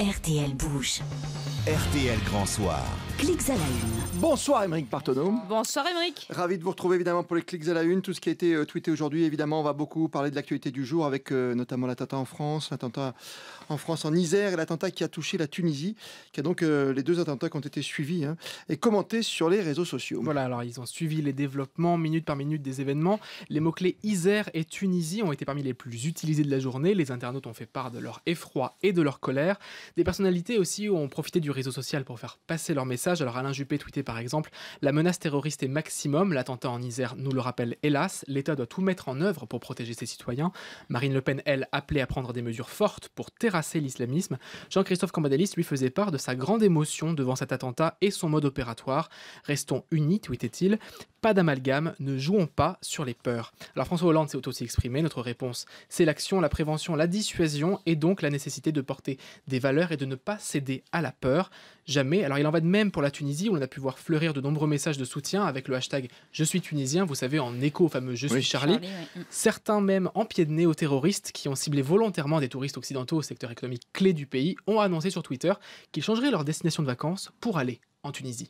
RTL bouge. RTL Grand Soir. Clics à la une. Bonsoir Émeric Partonneau. Bonsoir Émeric. Ravi de vous retrouver évidemment pour les clics à la une. Tout ce qui a été euh, tweeté aujourd'hui, évidemment, on va beaucoup parler de l'actualité du jour avec euh, notamment l'attentat en France, l'attentat en France en Isère et l'attentat qui a touché la Tunisie, qui a donc euh, les deux attentats qui ont été suivis hein, et commentés sur les réseaux sociaux. Voilà, alors ils ont suivi les développements minute par minute des événements. Les mots-clés Isère et Tunisie ont été parmi les plus utilisés de la journée. Les internautes ont fait part de leur effroi et de leur colère. Des personnalités aussi ont profité du réseau social pour faire passer leur message. Alors Alain Juppé tweetait par exemple La menace terroriste est maximum, l'attentat en Isère nous le rappelle hélas, l'État doit tout mettre en œuvre pour protéger ses citoyens. Marine Le Pen, elle, appelait à prendre des mesures fortes pour terrasser l'islamisme. Jean-Christophe Cambadélis lui faisait part de sa grande émotion devant cet attentat et son mode opératoire. Restons unis, tweetait-il. Pas d'amalgame, ne jouons pas sur les peurs. Alors François Hollande s'est aussi exprimé, notre réponse, c'est l'action, la prévention, la dissuasion et donc la nécessité de porter des valeurs et de ne pas céder à la peur. Jamais. Alors il en va de même pour la Tunisie où on a pu voir fleurir de nombreux messages de soutien avec le hashtag Je suis tunisien, vous savez, en écho au fameux Je suis Charlie. Mm. Certains même en pied de nez aux terroristes qui ont ciblé volontairement des touristes occidentaux au secteur économique clé du pays ont annoncé sur Twitter qu'ils changeraient leur destination de vacances pour aller en Tunisie.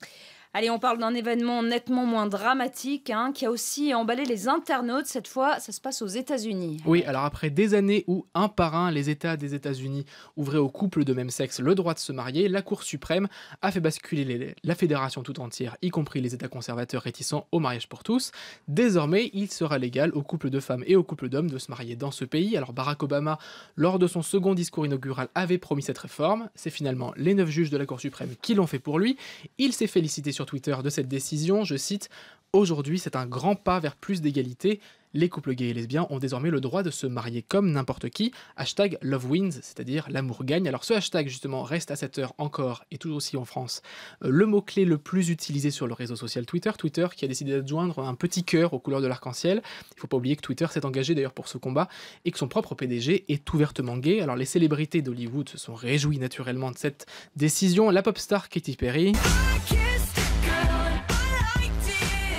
Allez, on parle d'un événement nettement moins dramatique hein, qui a aussi emballé les internautes. Cette fois, ça se passe aux États-Unis. Oui, alors après des années où, un par un, les États des États-Unis ouvraient aux couples de même sexe le droit de se marier, la Cour suprême a fait basculer la fédération tout entière, y compris les États conservateurs réticents au mariage pour tous. Désormais, il sera légal aux couples de femmes et aux couples d'hommes de se marier dans ce pays. Alors Barack Obama, lors de son second discours inaugural, avait promis cette réforme. C'est finalement les neuf juges de la Cour suprême qui l'ont fait pour lui. Il s'est félicité sur Twitter de cette décision, je cite Aujourd'hui, c'est un grand pas vers plus d'égalité. Les couples gays et lesbiens ont désormais le droit de se marier comme n'importe qui. Hashtag Love Wins, c'est-à-dire l'amour gagne. Alors ce hashtag justement reste à cette heure encore et toujours aussi en France euh, le mot-clé le plus utilisé sur le réseau social Twitter. Twitter qui a décidé d'adjoindre un petit cœur aux couleurs de l'arc-en-ciel. Il faut pas oublier que Twitter s'est engagé d'ailleurs pour ce combat et que son propre PDG est ouvertement gay. Alors les célébrités d'Hollywood se sont réjouies naturellement de cette décision. La pop star Katy Perry.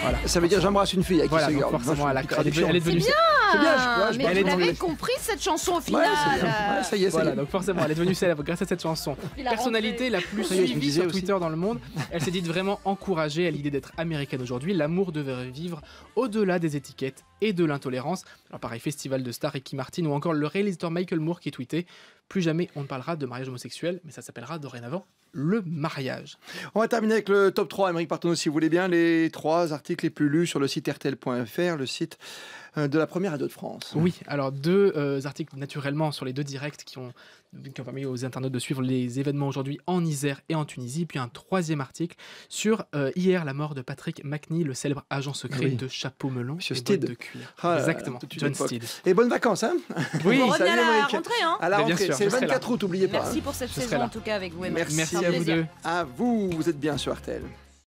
Voilà. Ça veut dire j'embrasse une fille. Avec voilà, forcément, elle, la elle, est, elle est devenue. C'est bien, je, ouais, je mais vous l'avez compris cette chanson au final. Ouais, ça y est, voilà, donc forcément, elle est devenue célèbre grâce à cette chanson. Personnalité la plus suivie sur Twitter dans le monde. Elle s'est dite vraiment encouragée à l'idée d'être américaine aujourd'hui. L'amour devrait vivre au-delà des étiquettes et de l'intolérance. Alors pareil, Festival de Stars, Ricky Martin ou encore le réalisateur Michael Moore qui tweetait Plus jamais on ne parlera de mariage homosexuel, mais ça s'appellera dorénavant le mariage. On va terminer avec le top 3, Émeric Partonneau, si vous voulez bien, les trois articles les plus lus sur le site rtl.fr, le site euh, de la première radio de France. Oui, alors deux euh, articles naturellement sur les deux directs qui ont, permis aux internautes de suivre les événements aujourd'hui en Isère et en Tunisie, puis un troisième article sur euh, hier la mort de Patrick McNee, le célèbre agent secret de Chapeau Melon. Monsieur ah, euh, Exactement. John Et bonnes vacances, hein Oui, on revient à la rentrée, hein À c'est le 24 août, n'oubliez pas. Merci pour cette saison, en tout cas, avec vous, Merci à vous deux. À vous, vous êtes bien sur Artel